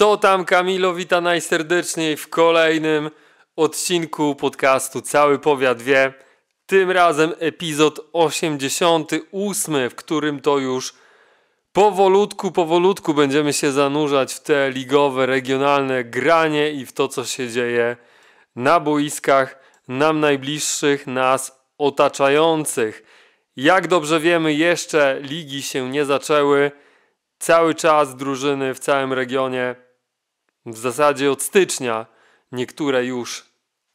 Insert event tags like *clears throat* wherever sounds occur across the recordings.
Co tam Kamilo, wita najserdeczniej w kolejnym odcinku podcastu Cały Powiat Wie. Tym razem epizod 88, w którym to już powolutku, powolutku będziemy się zanurzać w te ligowe, regionalne granie i w to, co się dzieje na boiskach nam najbliższych, nas otaczających. Jak dobrze wiemy, jeszcze ligi się nie zaczęły. Cały czas drużyny w całym regionie w zasadzie od stycznia niektóre już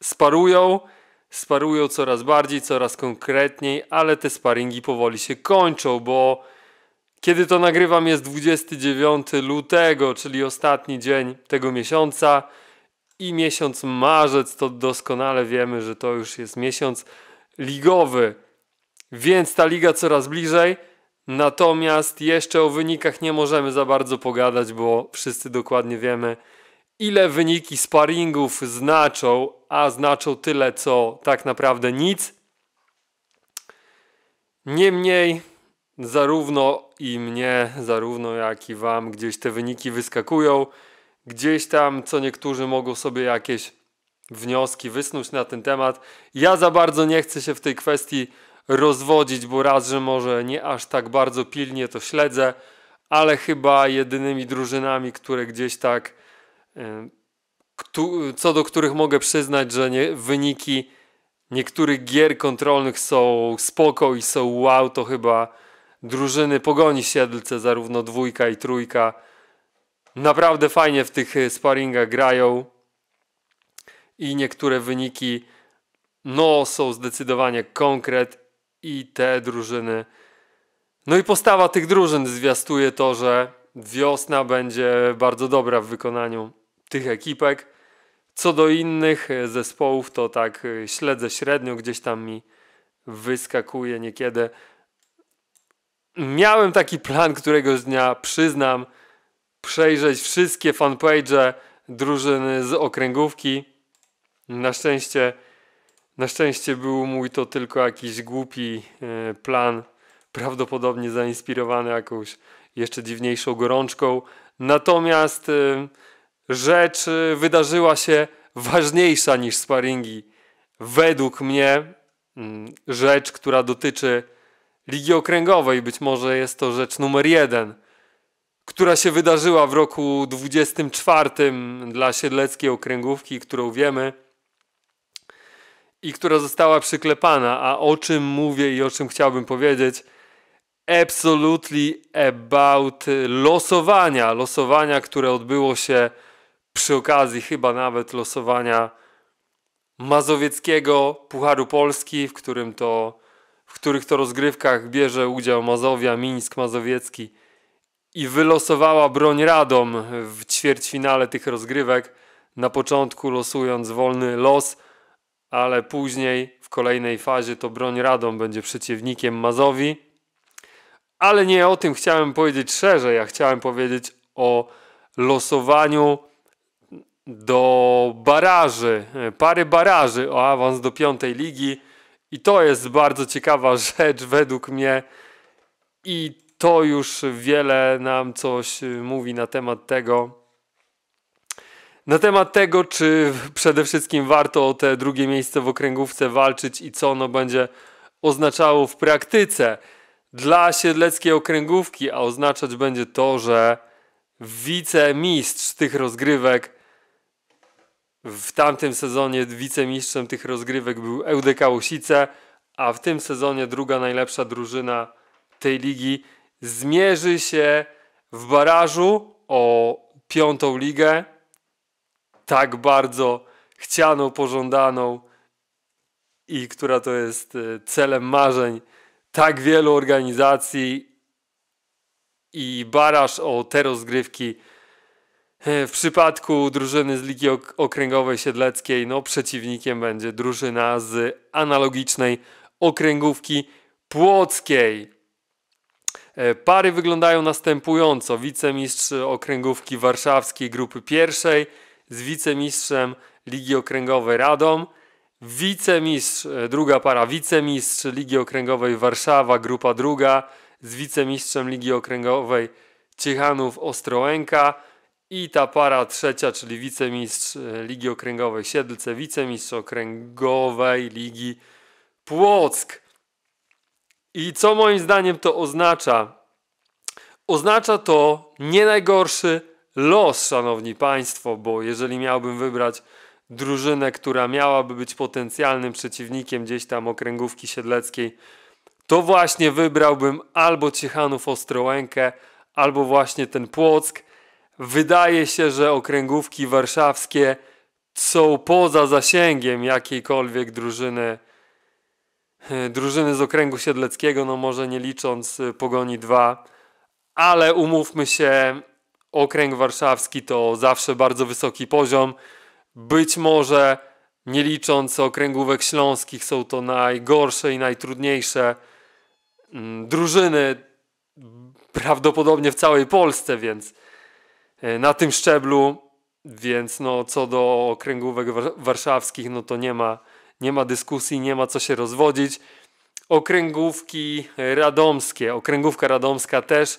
sparują, sparują coraz bardziej, coraz konkretniej, ale te sparingi powoli się kończą, bo kiedy to nagrywam jest 29 lutego, czyli ostatni dzień tego miesiąca i miesiąc marzec, to doskonale wiemy, że to już jest miesiąc ligowy, więc ta liga coraz bliżej. Natomiast jeszcze o wynikach nie możemy za bardzo pogadać, bo wszyscy dokładnie wiemy, ile wyniki sparringów znaczą, a znaczą tyle, co tak naprawdę nic. Niemniej, zarówno i mnie, zarówno jak i wam gdzieś te wyniki wyskakują. Gdzieś tam, co niektórzy mogą sobie jakieś wnioski wysnuć na ten temat. Ja za bardzo nie chcę się w tej kwestii rozwodzić, bo raz, że może nie aż tak bardzo pilnie to śledzę, ale chyba jedynymi drużynami, które gdzieś tak co do których mogę przyznać, że nie, wyniki niektórych gier kontrolnych są spoko i są wow, to chyba drużyny Pogoni Siedlce, zarówno dwójka i trójka, naprawdę fajnie w tych e, sparingach grają i niektóre wyniki no są zdecydowanie konkret i te drużyny no i postawa tych drużyn zwiastuje to, że wiosna będzie bardzo dobra w wykonaniu tych ekipek. Co do innych e, zespołów, to tak e, śledzę średnio, gdzieś tam mi wyskakuje niekiedy. Miałem taki plan, któregoś dnia przyznam, przejrzeć wszystkie fanpage e drużyny z okręgówki. Na szczęście, na szczęście był mój to tylko jakiś głupi plan, prawdopodobnie zainspirowany jakąś jeszcze dziwniejszą gorączką. Natomiast rzecz y, wydarzyła się ważniejsza niż sparingi. Według mnie mm, rzecz, która dotyczy Ligi Okręgowej, być może jest to rzecz numer jeden, która się wydarzyła w roku 24 dla siedleckiej okręgówki, którą wiemy i która została przyklepana. A o czym mówię i o czym chciałbym powiedzieć? Absolutely about losowania, losowania, które odbyło się przy okazji chyba nawet losowania mazowieckiego Pucharu Polski, w którym to w których to rozgrywkach bierze udział Mazowia, Mińsk, Mazowiecki i wylosowała broń Radom w ćwierćfinale tych rozgrywek, na początku losując wolny los, ale później w kolejnej fazie to broń Radom będzie przeciwnikiem Mazowi. Ale nie o tym chciałem powiedzieć szerzej, ja chciałem powiedzieć o losowaniu do baraży, e, pary baraży o awans do piątej ligi. I to jest bardzo ciekawa *laughs* rzecz według mnie. I to już wiele nam coś e, mówi na temat tego. Na temat tego, czy przede wszystkim warto o te drugie miejsce w okręgówce walczyć i co ono będzie oznaczało w praktyce dla siedleckiej okręgówki, a oznaczać będzie to, że wicemistrz tych rozgrywek w tamtym sezonie wicemistrzem tych rozgrywek był LDK Osice, a w tym sezonie druga najlepsza drużyna tej ligi zmierzy się w barażu o piątą ligę. Tak bardzo chcianą, pożądaną i która to jest e, celem marzeń tak wielu organizacji i baraż o te rozgrywki E, w przypadku drużyny z Ligi Okręgowej Siedleckiej, no przeciwnikiem będzie drużyna z analogicznej okręgówki płockiej. E, pary wyglądają następująco. Wicemistrz okręgówki warszawskiej grupy pierwszej z wicemistrzem Ligi Okręgowej Radom. Wicemistrz, e, druga para, wicemistrz Ligi Okręgowej Warszawa, grupa druga z wicemistrzem Ligi Okręgowej Ciechanów Ostrołęka i ta para trzecia, czyli wicemistrz e, Ligi Okręgowej Siedlce, wicemistrz Okręgowej Ligi Płock. I co moim zdaniem to oznacza? Oznacza to nie najgorszy los, szanowni państwo, bo jeżeli miałbym wybrać drużynę, która miałaby być potencjalnym przeciwnikiem gdzieś tam okręgówki siedleckiej, to właśnie wybrałbym albo Ciechanów Ostrołękę, albo właśnie ten Płock, Wydaje się, że okręgówki warszawskie są poza zasięgiem jakiejkolwiek drużyny e, drużyny z okręgu siedleckiego, no może nie licząc e, Pogoni 2, ale umówmy się, okręg warszawski to zawsze bardzo wysoki poziom. Być może nie licząc okręgówek śląskich są to najgorsze i najtrudniejsze mm, drużyny prawdopodobnie w całej Polsce, więc E, na tym szczeblu, więc no, co do okręgówek warszawskich, no to nie ma, nie ma dyskusji, nie ma co się rozwodzić. Okręgówki radomskie, okręgówka radomska też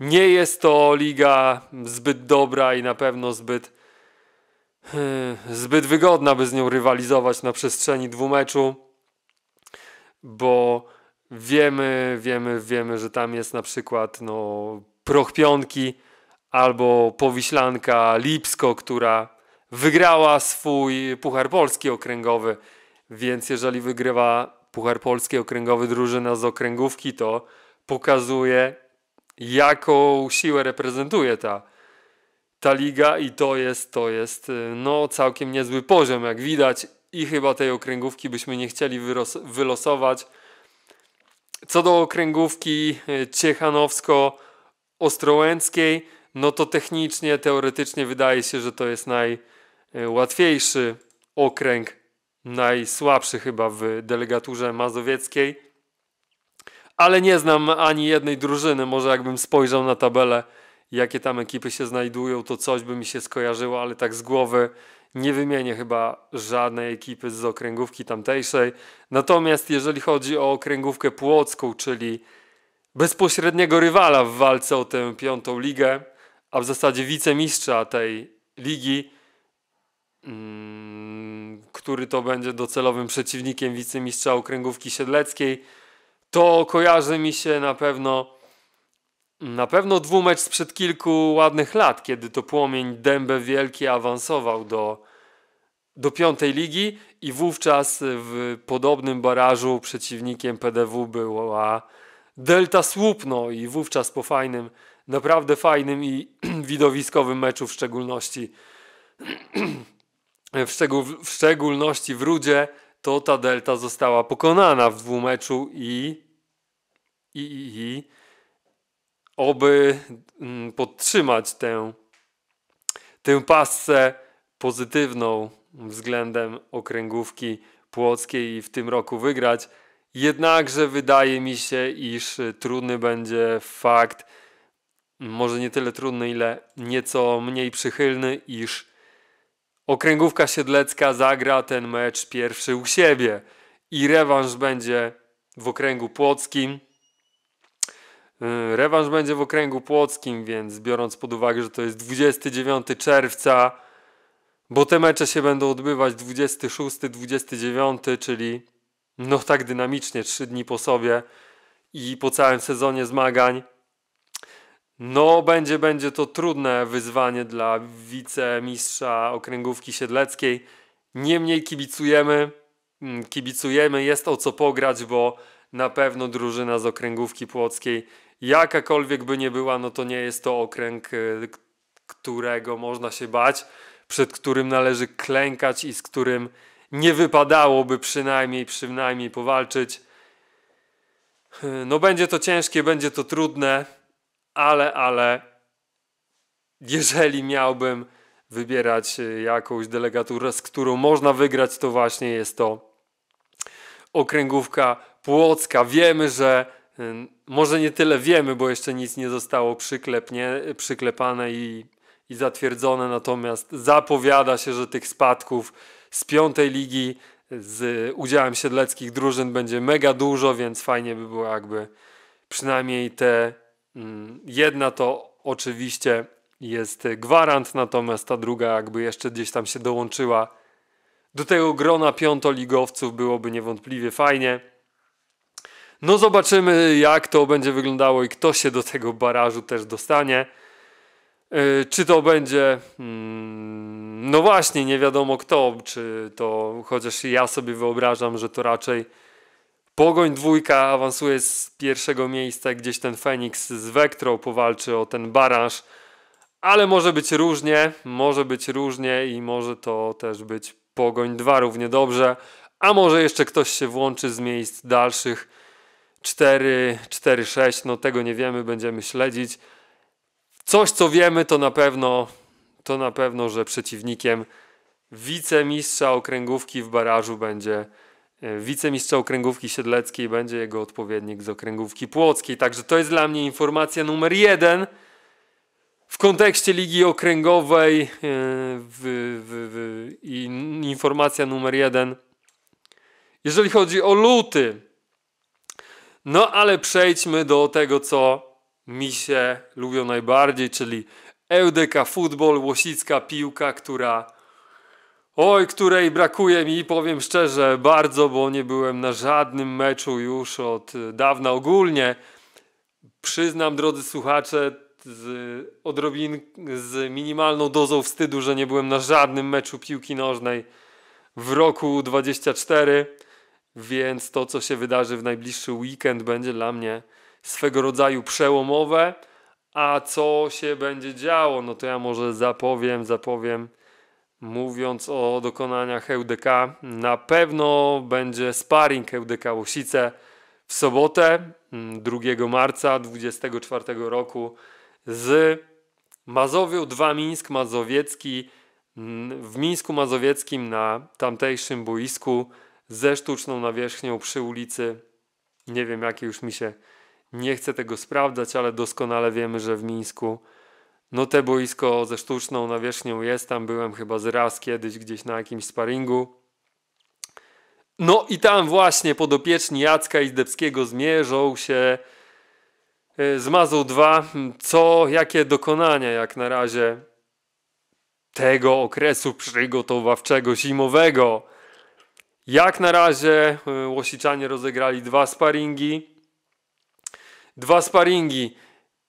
nie jest to liga zbyt dobra i na pewno zbyt, e, zbyt wygodna, by z nią rywalizować na przestrzeni meczu, bo wiemy, wiemy, wiemy, że tam jest na przykład no, proch piątki, albo Powiślanka Lipsko, która wygrała swój Puchar Polski okręgowy. Więc jeżeli wygrywa Puchar Polski okręgowy drużyna z okręgówki, to pokazuje, jaką siłę reprezentuje ta, ta liga i to jest, to jest y, no, całkiem niezły poziom, jak widać. I chyba tej okręgówki byśmy nie chcieli wylosować. Co do okręgówki y, ciechanowsko-ostrołęckiej, no to technicznie, teoretycznie wydaje się, że to jest najłatwiejszy e, okręg, najsłabszy chyba w delegaturze mazowieckiej. Ale nie znam ani jednej drużyny, może jakbym spojrzał na tabelę, jakie tam ekipy się znajdują, to coś by mi się skojarzyło, ale tak z głowy nie wymienię chyba żadnej ekipy z okręgówki tamtejszej. Natomiast jeżeli chodzi o okręgówkę płocką, czyli bezpośredniego rywala w walce o tę piątą ligę, a w zasadzie wicemistrza tej ligi, mm, który to będzie docelowym przeciwnikiem wicemistrza okręgówki siedleckiej, to kojarzy mi się na pewno na pewno dwumecz sprzed kilku ładnych lat, kiedy to płomień Dębe Wielki awansował do, do piątej ligi i wówczas w podobnym barażu przeciwnikiem PDW była Delta Słupno i wówczas po fajnym naprawdę fajnym i *clears throat* widowiskowym meczu w szczególności. *clears throat* W, szczegół, w szczególności w Rudzie to ta delta została pokonana w dwumeczu i i, i, i oby mm, podtrzymać tę, tę pasce pozytywną względem okręgówki płockiej i w tym roku wygrać. Jednakże wydaje mi się, iż trudny będzie fakt, może nie tyle trudny, ile nieco mniej przychylny, iż okręgówka siedlecka zagra ten mecz pierwszy u siebie i rewanż będzie w okręgu płockim. Rewanż będzie w okręgu płockim, więc biorąc pod uwagę, że to jest 29 czerwca, bo te mecze się będą odbywać 26, 29, czyli no tak dynamicznie, trzy dni po sobie i po całym sezonie zmagań. No, będzie, będzie to trudne wyzwanie dla wicemistrza okręgówki siedleckiej. Niemniej kibicujemy, mm, kibicujemy, jest o co pograć, bo na pewno drużyna z okręgówki płockiej, jakakolwiek by nie była, no to nie jest to okręg, y, którego można się bać, przed którym należy klękać i z którym nie wypadałoby przynajmniej, przynajmniej powalczyć. Y, no będzie to ciężkie, będzie to trudne ale, ale jeżeli miałbym wybierać y, jakąś delegaturę, z którą można wygrać, to właśnie jest to okręgówka płocka. Wiemy, że y, może nie tyle wiemy, bo jeszcze nic nie zostało przyklepnie, y, przyklepane i, i zatwierdzone, natomiast zapowiada się, że tych spadków z piątej ligi z udziałem siedleckich drużyn będzie mega dużo, więc fajnie by było jakby przynajmniej te Mm, jedna to oczywiście jest gwarant, natomiast ta druga jakby jeszcze gdzieś tam się dołączyła do tego grona piątoligowców byłoby niewątpliwie fajnie. No zobaczymy jak to będzie wyglądało i kto się do tego barażu też dostanie. E, czy to będzie... Mm, no właśnie, nie wiadomo kto, czy to... Chociaż ja sobie wyobrażam, że to raczej Pogoń dwójka awansuje z pierwszego miejsca, gdzieś ten Feniks z Vectro powalczy o ten baraż, ale może być różnie, może być różnie i może to też być Pogoń 2 równie dobrze, a może jeszcze ktoś się włączy z miejsc dalszych 4, 4, 6, no tego nie wiemy, będziemy śledzić. Coś co wiemy to na pewno, to na pewno, że przeciwnikiem wicemistrza okręgówki w barażu będzie E, wicemistrza okręgówki siedleckiej będzie jego odpowiednik z okręgówki płockiej. Także to jest dla mnie informacja numer jeden w kontekście Ligi Okręgowej e, w, w, w, i informacja numer jeden, jeżeli chodzi o luty. No ale przejdźmy do tego, co mi się lubią najbardziej, czyli Eudeka Futbol, Łosicka Piłka, która Oj, której brakuje mi, powiem szczerze, bardzo, bo nie byłem na żadnym meczu już od dawna ogólnie. Przyznam, drodzy słuchacze, z odrobin, z minimalną dozą wstydu, że nie byłem na żadnym meczu piłki nożnej w roku 24, więc to, co się wydarzy w najbliższy weekend, będzie dla mnie swego rodzaju przełomowe. A co się będzie działo? No to ja może zapowiem, zapowiem mówiąc o dokonaniach EUDK. Na pewno będzie sparring EUDK Łosice w sobotę 2 mm, marca 2024 roku z Mazowiu 2 Mińsk Mazowiecki mm, w Mińsku Mazowieckim na tamtejszym boisku ze sztuczną nawierzchnią przy ulicy. Nie wiem jakie już mi się nie chce tego sprawdzać, ale doskonale wiemy, że w Mińsku no te boisko ze sztuczną nawierzchnią jest, tam byłem chyba z raz kiedyś gdzieś na jakimś sparingu. No i tam właśnie podopieczni Jacka Izdebskiego zmierzą się e, z Mazą 2. Co, jakie dokonania jak na razie tego okresu przygotowawczego zimowego. Jak na razie e, Łosiczanie rozegrali dwa sparingi. Dwa sparingi.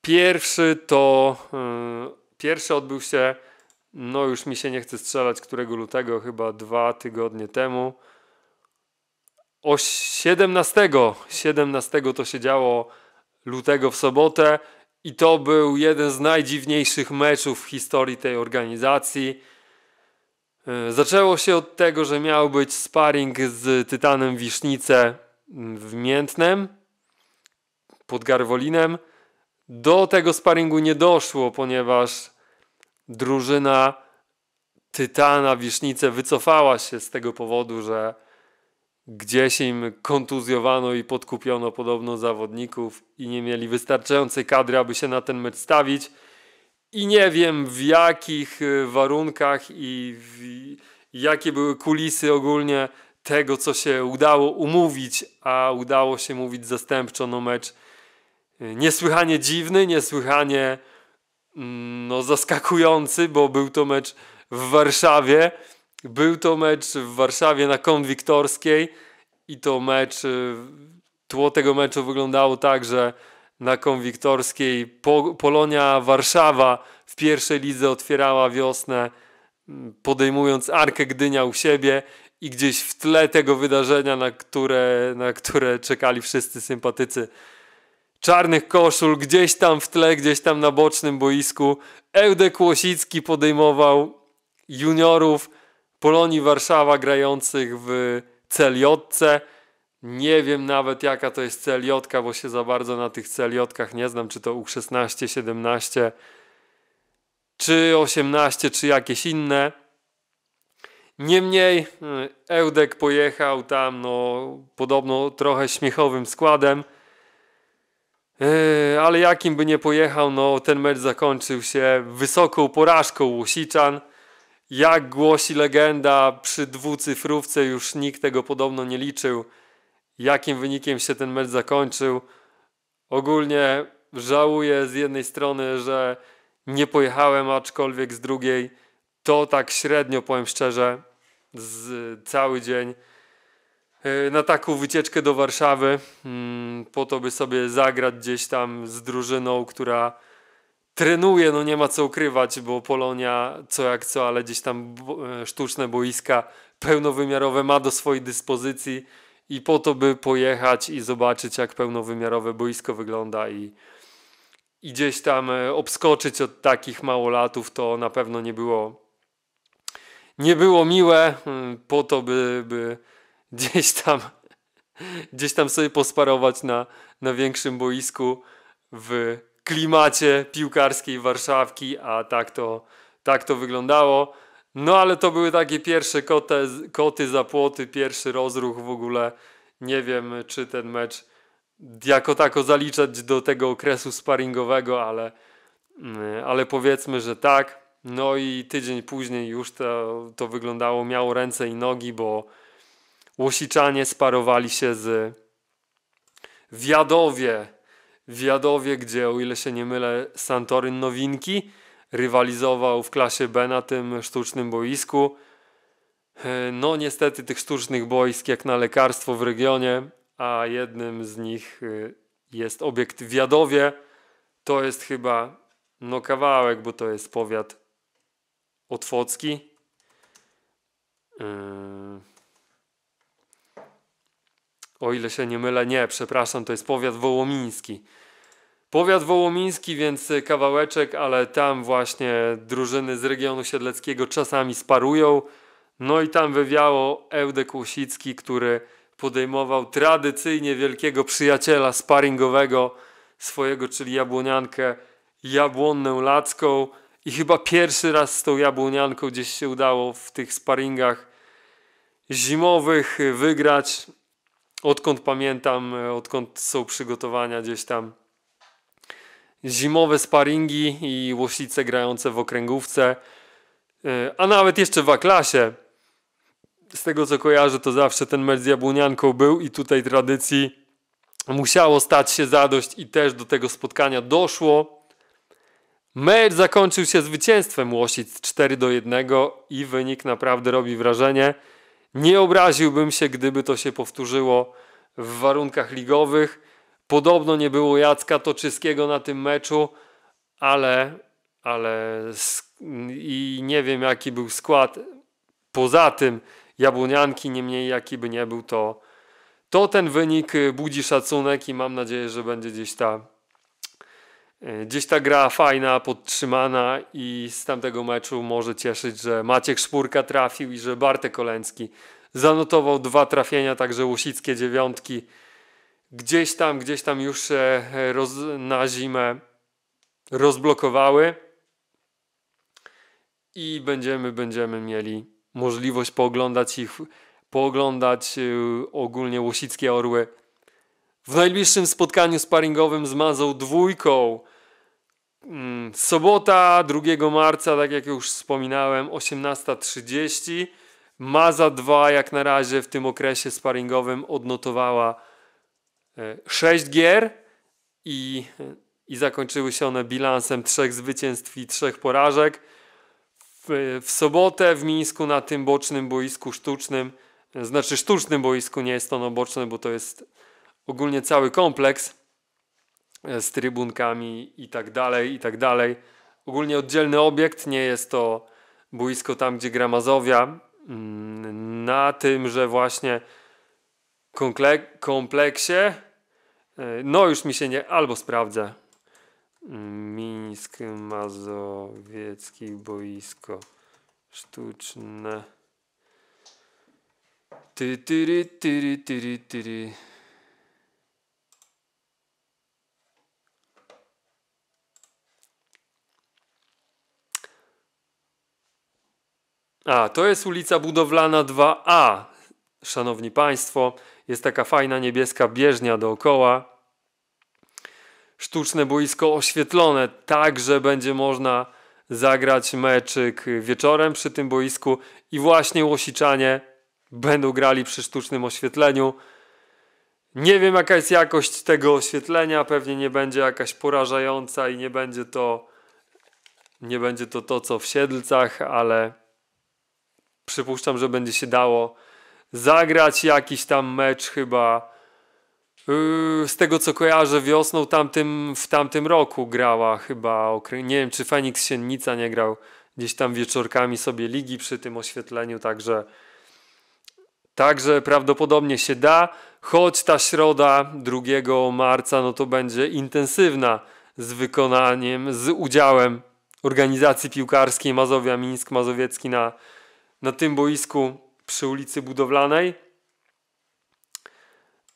Pierwszy to. E, pierwszy odbył się, no już mi się nie chce strzelać, którego lutego, chyba dwa tygodnie temu. O 17, 17 to się działo lutego w sobotę i to był jeden z najdziwniejszych meczów w historii tej organizacji. E, zaczęło się od tego, że miał być sparring z Tytanem Wisznice w Miętnem pod Garwolinem. Do tego sparingu nie doszło, ponieważ drużyna Tytana Wisznice wycofała się z tego powodu, że gdzieś im kontuzjowano i podkupiono podobno zawodników i nie mieli wystarczającej kadry, aby się na ten mecz stawić. I nie wiem w jakich y, warunkach i w, jakie były kulisy ogólnie tego, co się udało umówić, a udało się mówić zastępczo no mecz niesłychanie dziwny, niesłychanie mm, no, zaskakujący, bo był to mecz w Warszawie. Był to mecz w Warszawie na konwiktorskiej i to mecz, y, tło tego meczu wyglądało tak, że na konwiktorskiej Polonia Warszawa w pierwszej lidze otwierała wiosnę mm, podejmując Arkę Gdynia u siebie i gdzieś w tle tego wydarzenia, na które, na które czekali wszyscy sympatycy czarnych koszul gdzieś tam w tle, gdzieś tam na bocznym boisku. Ełdek Łosicki podejmował juniorów Polonii Warszawa grających w celiotce. Nie wiem nawet jaka to jest celiotka, bo się za bardzo na tych celiotkach nie znam, czy to U16, 17, czy 18, czy jakieś inne. Niemniej hmm, Ełdek pojechał tam no, podobno trochę śmiechowym składem. Yy, ale jakim by nie pojechał, no ten mecz zakończył się wysoką porażką Łusicza. Jak głosi legenda, przy dwucyfrówce już nikt tego podobno nie liczył. Jakim wynikiem się ten mecz zakończył? Ogólnie żałuję z jednej strony, że nie pojechałem, aczkolwiek z drugiej to tak średnio, powiem szczerze, z cały dzień. E, na taką wycieczkę do Warszawy, mm, po to, by sobie zagrać gdzieś tam z drużyną, która trenuje, no nie ma co ukrywać, bo Polonia co jak co, ale gdzieś tam e, sztuczne boiska pełnowymiarowe ma do swojej dyspozycji i po to, by pojechać i zobaczyć, jak pełnowymiarowe boisko wygląda i, i gdzieś tam e, obskoczyć od takich małolatów, to na pewno nie było nie było miłe mm, po to, by, by gdzieś tam, gdzieś tam sobie posparować na, na większym boisku w klimacie piłkarskiej Warszawki, a tak to, tak to wyglądało. No ale to były takie pierwsze koty, koty za płoty, pierwszy rozruch w ogóle. Nie wiem, czy ten mecz jako tako zaliczać do tego okresu sparringowego, ale, mm, ale powiedzmy, że tak. No i tydzień później już to, to wyglądało, miało ręce i nogi, bo Łosiczanie sparowali się z Wiadowie. Wiadowie, gdzie o ile się nie mylę Santoryn Nowinki rywalizował w klasie B na tym sztucznym boisku. E, no niestety tych sztucznych boisk jak na lekarstwo w regionie, a jednym z nich e, jest obiekt Wiadowie. To jest chyba no kawałek, bo to jest powiat otwocki. Yy o ile się nie mylę, nie, przepraszam, to jest powiat wołomiński. Powiat wołomiński, więc y, kawałeczek, ale tam właśnie drużyny z regionu siedleckiego czasami sparują. No i tam wywiało Ełdek Łusicki, który podejmował tradycyjnie wielkiego przyjaciela sparingowego swojego, czyli jabłoniankę Jabłonnę Lacką. I chyba pierwszy raz z tą jabłonianką gdzieś się udało w tych sparingach zimowych y, wygrać odkąd pamiętam, e, odkąd są przygotowania gdzieś tam. Zimowe sparingi i łosice grające w okręgówce, e, a nawet jeszcze w A-klasie. Z tego co kojarzę, to zawsze ten mecz z Jabłonianką był i tutaj tradycji musiało stać się zadość i też do tego spotkania doszło. Mecz zakończył się zwycięstwem Łosic 4 do 1 i wynik naprawdę robi wrażenie. Nie obraziłbym się, gdyby to się powtórzyło w warunkach ligowych. Podobno nie było Jacka Toczyskiego na tym meczu, ale, ale i nie wiem jaki był skład poza tym Jabłonianki, niemniej jaki by nie był to, to ten wynik budzi szacunek i mam nadzieję, że będzie gdzieś ta E, gdzieś ta gra fajna, podtrzymana i z tamtego meczu może cieszyć, że Maciek Szpurka trafił i że Bartek Oleński zanotował dwa trafienia, także łusickie dziewiątki. Gdzieś tam, gdzieś tam już się e, roz, na zimę rozblokowały i będziemy, będziemy mieli możliwość pooglądać ich, pooglądać e, ogólnie łusickie orły w najbliższym spotkaniu sparingowym z Mazą dwójką Mm, sobota 2 marca, tak jak już wspominałem, 18.30. Maza 2 jak na razie w tym okresie sparingowym odnotowała 6 e, gier i, e, i zakończyły się one bilansem trzech zwycięstw i trzech porażek. W, e, w sobotę w Mińsku na tym bocznym boisku sztucznym, znaczy sztucznym boisku, nie jest ono boczne, bo to jest ogólnie cały kompleks E, z trybunkami i tak dalej, i tak dalej. Ogólnie oddzielny obiekt, nie jest to boisko tam, gdzie gra Mazowia. Mm, na tym, że właśnie kompleksie e, no już mi się nie, albo sprawdzę. Mm, Mińsk, Mazowiecki, boisko sztuczne. Ty, tyry, tyry, tyry, tyry. A, to jest ulica Budowlana 2A. Szanowni Państwo, jest taka fajna niebieska bieżnia dookoła. Sztuczne boisko oświetlone, tak że będzie można zagrać meczyk wieczorem przy tym boisku i właśnie Łosiczanie będą grali przy sztucznym oświetleniu. Nie wiem jaka jest jakość tego oświetlenia, pewnie nie będzie jakaś porażająca i nie będzie to nie będzie to to co w Siedlcach, ale przypuszczam, że będzie się dało zagrać jakiś tam mecz chyba. Yy, z tego co kojarzę, wiosną tamtym, w tamtym roku grała chyba. Nie wiem, czy Feniks Siennica nie grał gdzieś tam wieczorkami sobie ligi przy tym oświetleniu, także. Także prawdopodobnie się da, choć ta środa 2 marca no to będzie intensywna z wykonaniem, z udziałem organizacji piłkarskiej Mazowia Mińsk Mazowiecki na na tym boisku przy ulicy Budowlanej?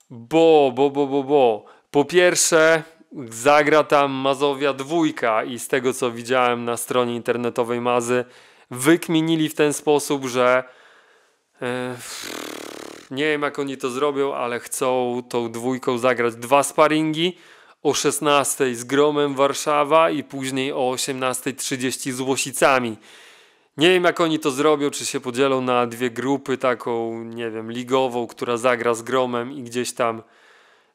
Bo, bo, bo, bo, bo. Po pierwsze, zagra tam Mazowia dwójka i z tego co widziałem na stronie internetowej Mazy, wykminili w ten sposób, że yy, nie wiem jak oni to zrobią, ale chcą tą dwójką zagrać dwa sparingi o 16 z Gromem Warszawa i później o 18.30 z Łosicami. Nie wiem, jak oni to zrobią, czy się podzielą na dwie grupy, taką, nie wiem, ligową, która zagra z Gromem i gdzieś tam,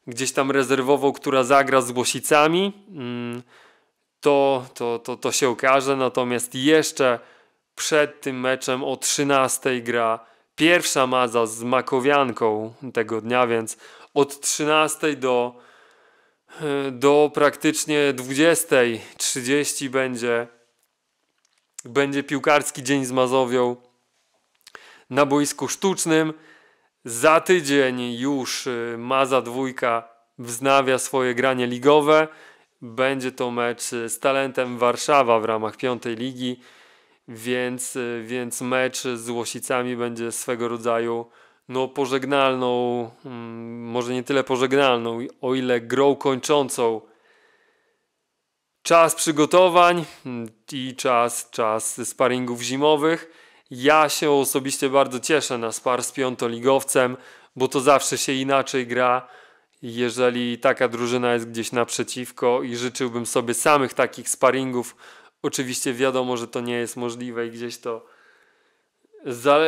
gdzieś tam rezerwową, która zagra z Głosicami. Mm, to, to, to, to się okaże, natomiast jeszcze przed tym meczem o 13 gra pierwsza maza z Makowianką tego dnia, więc od 13 do, e, do praktycznie 20.30 będzie będzie piłkarski dzień z Mazowią na boisku sztucznym. Za tydzień już y, Maza dwójka wznawia swoje granie ligowe. Będzie to mecz y, z talentem Warszawa w ramach piątej ligi, więc, y, więc mecz z Łosicami będzie swego rodzaju no, pożegnalną, mm, może nie tyle pożegnalną, o ile grą kończącą czas przygotowań mm, i czas, czas sparingów zimowych. Ja się osobiście bardzo cieszę na spar z piątoligowcem, bo to zawsze się inaczej gra, jeżeli taka drużyna jest gdzieś naprzeciwko i życzyłbym sobie samych takich sparingów. Oczywiście wiadomo, że to nie jest możliwe i gdzieś to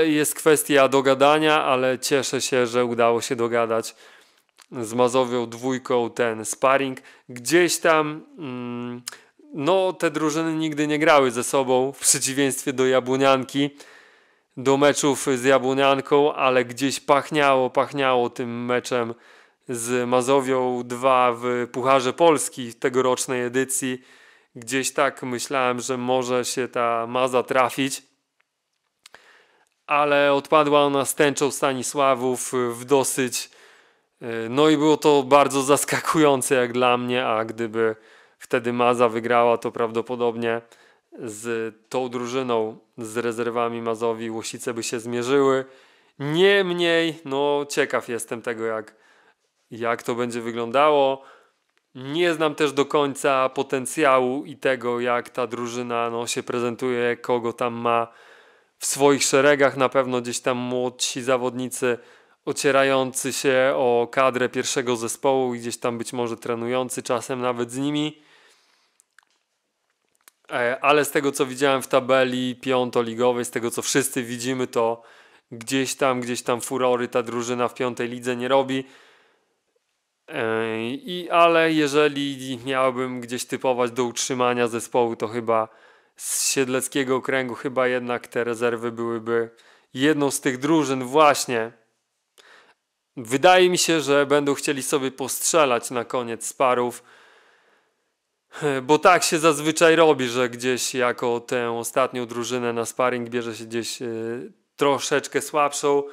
jest kwestia dogadania, ale cieszę się, że udało się dogadać z Mazowią dwójką ten sparring. Gdzieś tam mm, no te drużyny nigdy nie grały ze sobą w przeciwieństwie do Jabłonianki, do meczów z Jabłonianką, ale gdzieś pachniało, pachniało tym meczem z Mazowią 2 w Pucharze Polski tegorocznej edycji. Gdzieś tak myślałem, że może się ta Maza trafić ale odpadła ona z tęczą Stanisławów w dosyć E, no i było to bardzo zaskakujące jak dla mnie, a gdyby wtedy Maza wygrała, to prawdopodobnie z tą drużyną, z rezerwami Mazowi Łosice by się zmierzyły. Niemniej, no ciekaw jestem tego, jak, jak to będzie wyglądało. Nie znam też do końca potencjału i tego, jak ta drużyna no, się prezentuje, kogo tam ma w swoich szeregach. Na pewno gdzieś tam młodsi zawodnicy ocierający się o kadrę pierwszego zespołu i gdzieś tam być może trenujący czasem nawet z nimi. E, ale z tego co widziałem w tabeli piątoligowej, z tego co wszyscy widzimy, to gdzieś tam, gdzieś tam furory ta drużyna w piątej lidze nie robi. E, I, ale jeżeli miałbym gdzieś typować do utrzymania zespołu, to chyba z siedleckiego okręgu chyba jednak te rezerwy byłyby jedną z tych drużyn właśnie, Wydaje mi się, że będą chcieli sobie postrzelać na koniec sparów, bo tak się zazwyczaj robi, że gdzieś jako tę ostatnią drużynę na sparring bierze się gdzieś e, troszeczkę słabszą,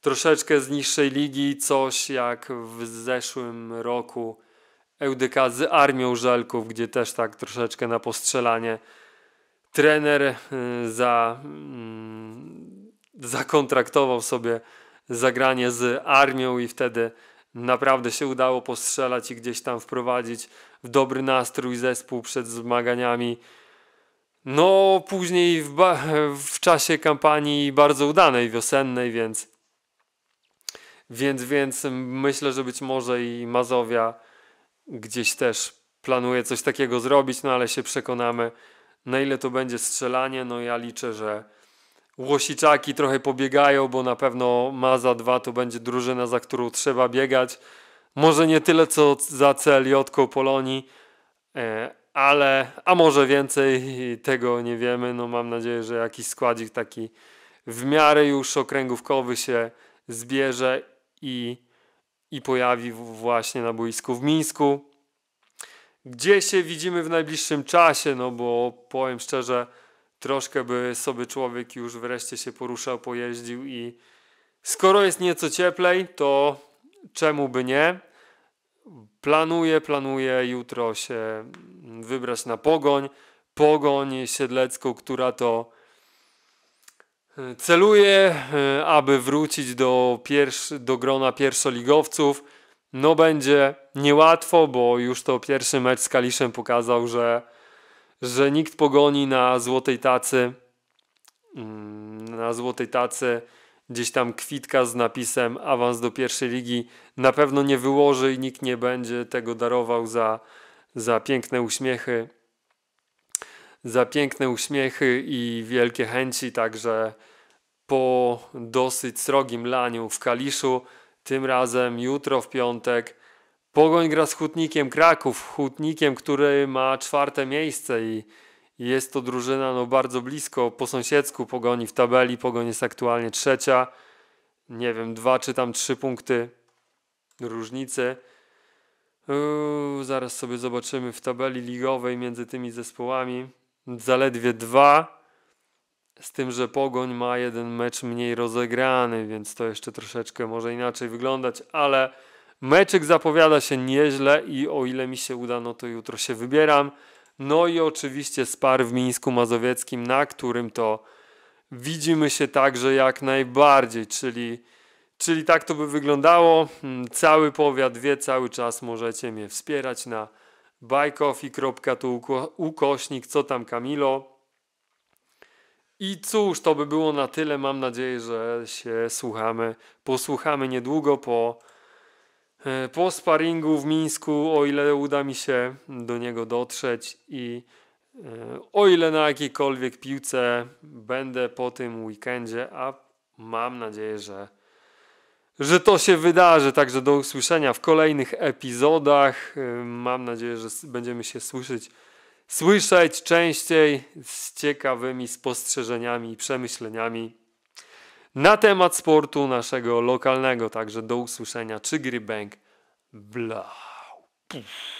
troszeczkę z niższej ligi, coś jak w zeszłym roku EUDK z Armią Żelków, gdzie też tak troszeczkę na postrzelanie trener e, za, mm, zakontraktował sobie zagranie z armią i wtedy naprawdę się udało postrzelać i gdzieś tam wprowadzić w dobry nastrój zespół przed zmaganiami. No, później w, w czasie kampanii bardzo udanej, wiosennej, więc, więc, więc myślę, że być może i Mazowia gdzieś też planuje coś takiego zrobić, no ale się przekonamy, na ile to będzie strzelanie. No, ja liczę, że Łosiczaki trochę pobiegają, bo na pewno Maza 2 to będzie drużyna, za którą trzeba biegać. Może nie tyle co za CLJ Polonii, e, ale, a może więcej, *laughs* tego nie wiemy. No mam nadzieję, że jakiś składzik taki w miarę już okręgówkowy się zbierze i, i pojawi właśnie na boisku w Mińsku. Gdzie się widzimy w najbliższym czasie? No bo powiem szczerze, troszkę by sobie człowiek już wreszcie się poruszał, pojeździł i skoro jest nieco cieplej, to czemu by nie? Planuję, planuję jutro się wybrać na pogoń. Pogoń siedlecką, która to e, celuje, e, aby wrócić do, pierwszy, do grona pierwszoligowców. No będzie niełatwo, bo już to pierwszy mecz z Kaliszem pokazał, że że nikt pogoni na złotej tacy, mm, na złotej tacy gdzieś tam kwitka z napisem awans do pierwszej ligi na pewno nie wyłoży i nikt nie będzie tego darował za, za piękne uśmiechy, za piękne uśmiechy i wielkie chęci, także po dosyć srogim laniu w Kaliszu, tym razem jutro w piątek Pogoń gra z Hutnikiem Kraków, Hutnikiem, który ma czwarte miejsce i jest to drużyna no, bardzo blisko po sąsiedzku Pogoni w tabeli. Pogoń jest aktualnie trzecia. Nie wiem, dwa czy tam trzy punkty różnicy. Uuu, zaraz sobie zobaczymy w tabeli ligowej między tymi zespołami. Zaledwie dwa. Z tym, że Pogoń ma jeden mecz mniej rozegrany, więc to jeszcze troszeczkę może inaczej wyglądać, ale Meczyk zapowiada się nieźle i o ile mi się uda, no to jutro się wybieram. No i oczywiście spar w Mińsku Mazowieckim, na którym to widzimy się także jak najbardziej, czyli, czyli tak to by wyglądało. Hmm, cały powiat wie, cały czas możecie mnie wspierać na bajkofi.tu ukośnik, co tam Kamilo. I cóż, to by było na tyle. Mam nadzieję, że się słuchamy, posłuchamy niedługo po E, po sparingu w Mińsku, o ile uda mi się do niego dotrzeć i e, o ile na jakiejkolwiek piłce będę po tym weekendzie, a mam nadzieję, że, że to się wydarzy. Także do usłyszenia w kolejnych epizodach. E, mam nadzieję, że będziemy się słyszeć, słyszeć częściej z ciekawymi spostrzeżeniami i przemyśleniami na temat sportu naszego lokalnego. Także do usłyszenia. Czy Bank. Blau. Puff.